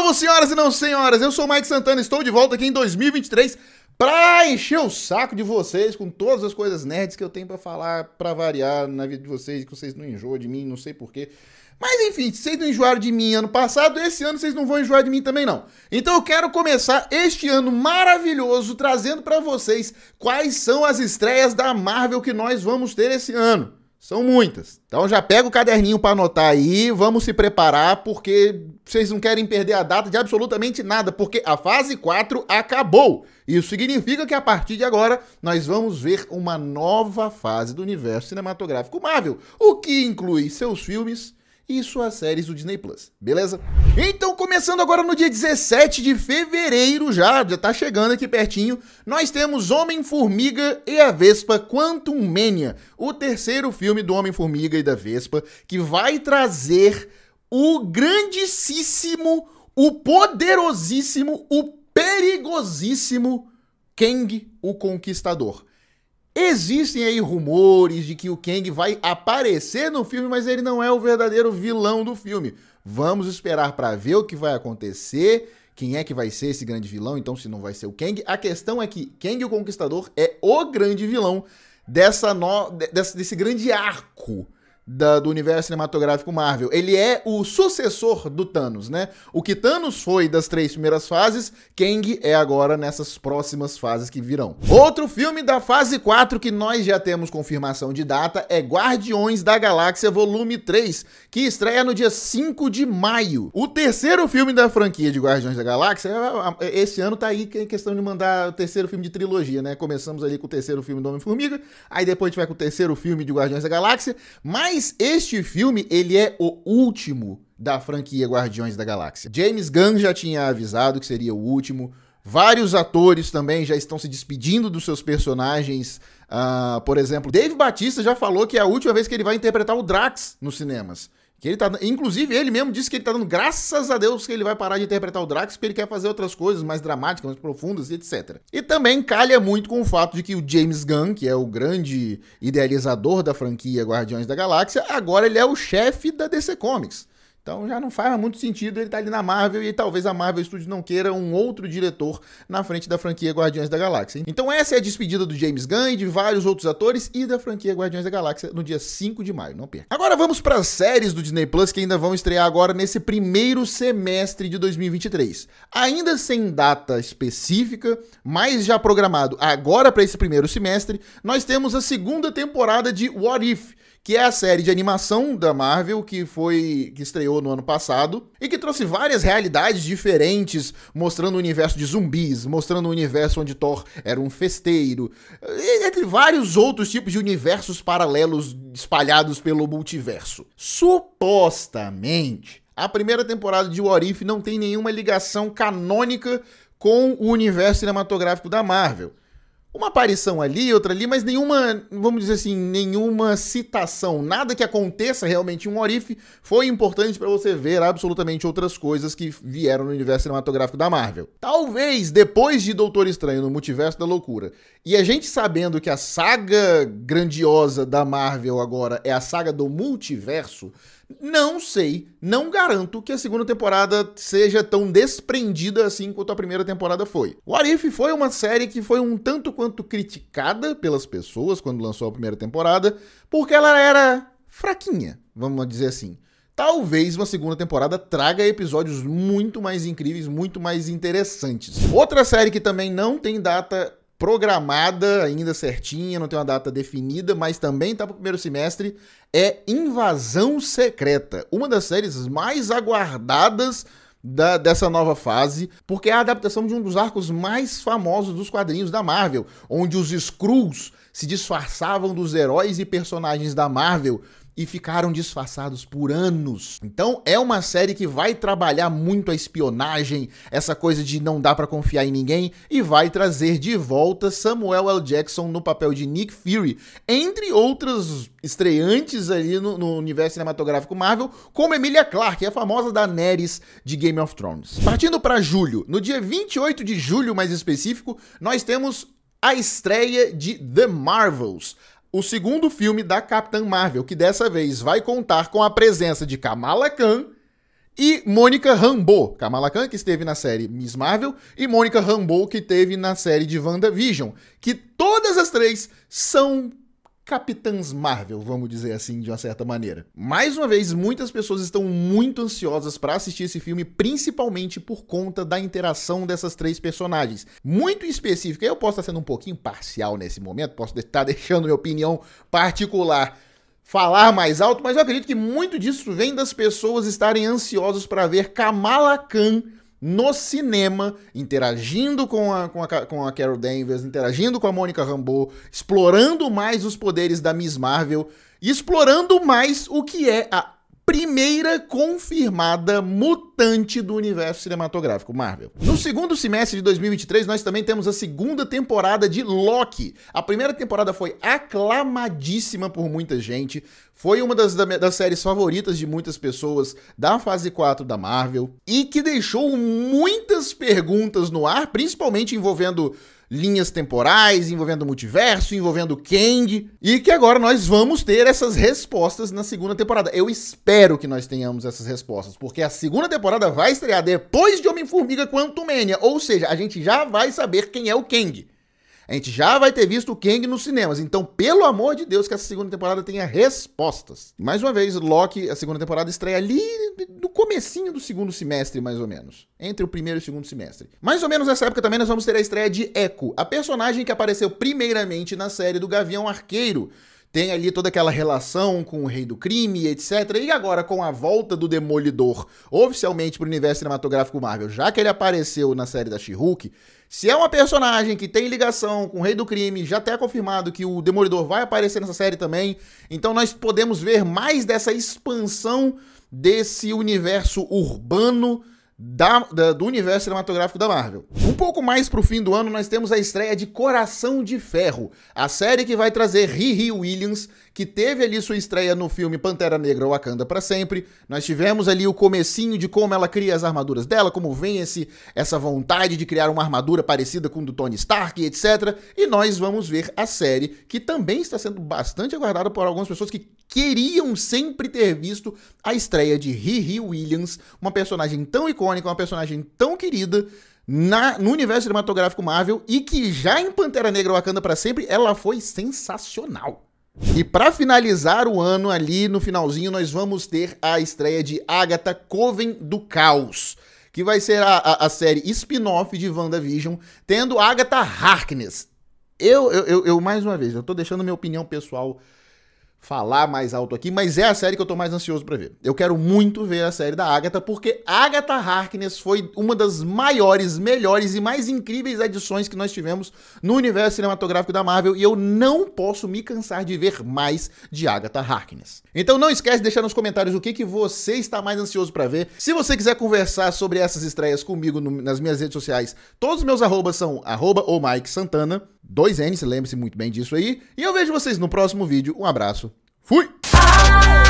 novo, senhoras e não senhoras. Eu sou o Mike Santana, estou de volta aqui em 2023 para encher o saco de vocês com todas as coisas nerds que eu tenho para falar, para variar na vida de vocês, que vocês não enjoam de mim, não sei porquê. Mas enfim, se vocês não enjoaram de mim ano passado, esse ano vocês não vão enjoar de mim também não. Então eu quero começar este ano maravilhoso trazendo para vocês quais são as estreias da Marvel que nós vamos ter esse ano. São muitas. Então já pega o caderninho para anotar aí, vamos se preparar, porque vocês não querem perder a data de absolutamente nada, porque a fase 4 acabou. Isso significa que a partir de agora nós vamos ver uma nova fase do universo cinematográfico Marvel, o que inclui seus filmes e suas séries do Disney Plus, beleza? Então, começando agora no dia 17 de fevereiro, já, já tá chegando aqui pertinho, nós temos Homem-Formiga e a Vespa Quantum Mania, o terceiro filme do Homem-Formiga e da Vespa, que vai trazer o grandíssimo, o poderosíssimo, o perigosíssimo Kang o Conquistador. Existem aí rumores de que o Kang vai aparecer no filme, mas ele não é o verdadeiro vilão do filme. Vamos esperar para ver o que vai acontecer, quem é que vai ser esse grande vilão, então se não vai ser o Kang. A questão é que Kang o Conquistador é o grande vilão dessa no... desse grande arco da, do universo cinematográfico Marvel. Ele é o sucessor do Thanos, né? O que Thanos foi das três primeiras fases, Kang é agora nessas próximas fases que virão. Outro filme da fase 4 que nós já temos confirmação de data é Guardiões da Galáxia Volume 3, que estreia no dia 5 de maio. O terceiro filme da franquia de Guardiões da Galáxia, é, é, é, esse ano tá aí em questão de mandar o terceiro filme de trilogia, né? Começamos ali com o terceiro filme do Homem-Formiga, aí depois a gente vai com o terceiro filme de Guardiões da Galáxia, mas mas este filme, ele é o último da franquia Guardiões da Galáxia. James Gunn já tinha avisado que seria o último. Vários atores também já estão se despedindo dos seus personagens. Uh, por exemplo, Dave Batista já falou que é a última vez que ele vai interpretar o Drax nos cinemas. Que ele tá, inclusive, ele mesmo disse que ele tá dando graças a Deus que ele vai parar de interpretar o Drax, porque ele quer fazer outras coisas mais dramáticas, mais profundas e etc. E também calha muito com o fato de que o James Gunn, que é o grande idealizador da franquia Guardiões da Galáxia, agora ele é o chefe da DC Comics. Então já não faz muito sentido ele estar tá ali na Marvel e talvez a Marvel Studios não queira um outro diretor na frente da franquia Guardiões da Galáxia. Então essa é a despedida do James Gunn e de vários outros atores e da franquia Guardiões da Galáxia no dia 5 de maio, não perca. Agora vamos para as séries do Disney Plus que ainda vão estrear agora nesse primeiro semestre de 2023. Ainda sem data específica, mas já programado agora para esse primeiro semestre, nós temos a segunda temporada de What If, que é a série de animação da Marvel que foi que estreou no ano passado e que trouxe várias realidades diferentes, mostrando o universo de zumbis, mostrando o universo onde Thor era um festeiro, entre vários outros tipos de universos paralelos espalhados pelo multiverso. Supostamente, a primeira temporada de If não tem nenhuma ligação canônica com o universo cinematográfico da Marvel uma aparição ali, outra ali, mas nenhuma, vamos dizer assim, nenhuma citação, nada que aconteça realmente em um orife foi importante para você ver absolutamente outras coisas que vieram no universo cinematográfico da Marvel. Talvez depois de Doutor Estranho no Multiverso da Loucura, e a gente sabendo que a saga grandiosa da Marvel agora é a saga do multiverso, não sei, não garanto que a segunda temporada seja tão desprendida assim quanto a primeira temporada foi. O Arif foi uma série que foi um tanto quanto criticada pelas pessoas quando lançou a primeira temporada, porque ela era fraquinha, vamos dizer assim. Talvez uma segunda temporada traga episódios muito mais incríveis, muito mais interessantes. Outra série que também não tem data programada ainda certinha, não tem uma data definida, mas também está para o primeiro semestre, é Invasão Secreta, uma das séries mais aguardadas da, dessa nova fase, porque é a adaptação de um dos arcos mais famosos dos quadrinhos da Marvel, onde os Skrulls se disfarçavam dos heróis e personagens da Marvel e ficaram disfarçados por anos. Então é uma série que vai trabalhar muito a espionagem, essa coisa de não dá para confiar em ninguém e vai trazer de volta Samuel L. Jackson no papel de Nick Fury, entre outras estreantes ali no, no universo cinematográfico Marvel, como Emilia Clarke, a famosa Daenerys de Game of Thrones. Partindo para julho, no dia 28 de julho mais específico, nós temos a estreia de The Marvels, o segundo filme da Capitã Marvel, que dessa vez vai contar com a presença de Kamala Khan e Mônica Rambeau. Kamala Khan, que esteve na série Miss Marvel, e Mônica Rambeau, que esteve na série de WandaVision. Que todas as três são capitãs Marvel, vamos dizer assim, de uma certa maneira. Mais uma vez, muitas pessoas estão muito ansiosas para assistir esse filme, principalmente por conta da interação dessas três personagens. Muito específica, eu posso estar sendo um pouquinho parcial nesse momento, posso estar tá deixando minha opinião particular falar mais alto, mas eu acredito que muito disso vem das pessoas estarem ansiosas para ver Kamala Khan no cinema, interagindo com a, com a, com a Carol Danvers, interagindo com a Mônica Rambeau, explorando mais os poderes da Miss Marvel, explorando mais o que é a primeira confirmada mutante do universo cinematográfico Marvel. No segundo semestre de 2023, nós também temos a segunda temporada de Loki. A primeira temporada foi aclamadíssima por muita gente, foi uma das, das séries favoritas de muitas pessoas da fase 4 da Marvel e que deixou muitas perguntas no ar, principalmente envolvendo linhas temporais, envolvendo o multiverso, envolvendo o Kang, e que agora nós vamos ter essas respostas na segunda temporada. Eu espero que nós tenhamos essas respostas, porque a segunda temporada vai estrear depois de Homem-Formiga Quantumania, ou seja, a gente já vai saber quem é o Kang. A gente já vai ter visto o Kang nos cinemas, então pelo amor de Deus que essa segunda temporada tenha respostas. Mais uma vez, Loki, a segunda temporada estreia ali no comecinho do segundo semestre, mais ou menos. Entre o primeiro e o segundo semestre. Mais ou menos nessa época também nós vamos ter a estreia de Echo, a personagem que apareceu primeiramente na série do Gavião Arqueiro tem ali toda aquela relação com o rei do crime, etc. E agora, com a volta do Demolidor oficialmente para o universo cinematográfico Marvel, já que ele apareceu na série da She-Hulk, se é uma personagem que tem ligação com o Rei do Crime, já até é confirmado que o Demolidor vai aparecer nessa série também, então nós podemos ver mais dessa expansão desse universo urbano da, da, do universo cinematográfico da Marvel. Um pouco mais pro fim do ano, nós temos a estreia de Coração de Ferro, a série que vai trazer Riri Williams, que teve ali sua estreia no filme Pantera Negra Wakanda para sempre. Nós tivemos ali o comecinho de como ela cria as armaduras dela, como vem esse, essa vontade de criar uma armadura parecida com do Tony Stark, etc. E nós vamos ver a série, que também está sendo bastante aguardada por algumas pessoas que queriam sempre ter visto a estreia de Riri Williams, uma personagem tão icônica é uma personagem tão querida na, no universo cinematográfico Marvel e que já em Pantera Negra Wakanda para sempre, ela foi sensacional. E para finalizar o ano ali no finalzinho, nós vamos ter a estreia de Agatha Coven do Caos que vai ser a, a, a série spin-off de WandaVision, tendo Agatha Harkness. Eu, eu, eu, mais uma vez, eu tô deixando minha opinião pessoal falar mais alto aqui, mas é a série que eu tô mais ansioso para ver. Eu quero muito ver a série da Agatha, porque Agatha Harkness foi uma das maiores, melhores e mais incríveis edições que nós tivemos no universo cinematográfico da Marvel, e eu não posso me cansar de ver mais de Agatha Harkness. Então não esquece de deixar nos comentários o que, que você está mais ansioso para ver. Se você quiser conversar sobre essas estreias comigo no, nas minhas redes sociais, todos os meus arrobas são arroba ou Mike Santana. Dois se lembre-se muito bem disso aí. E eu vejo vocês no próximo vídeo. Um abraço. Fui! Ah!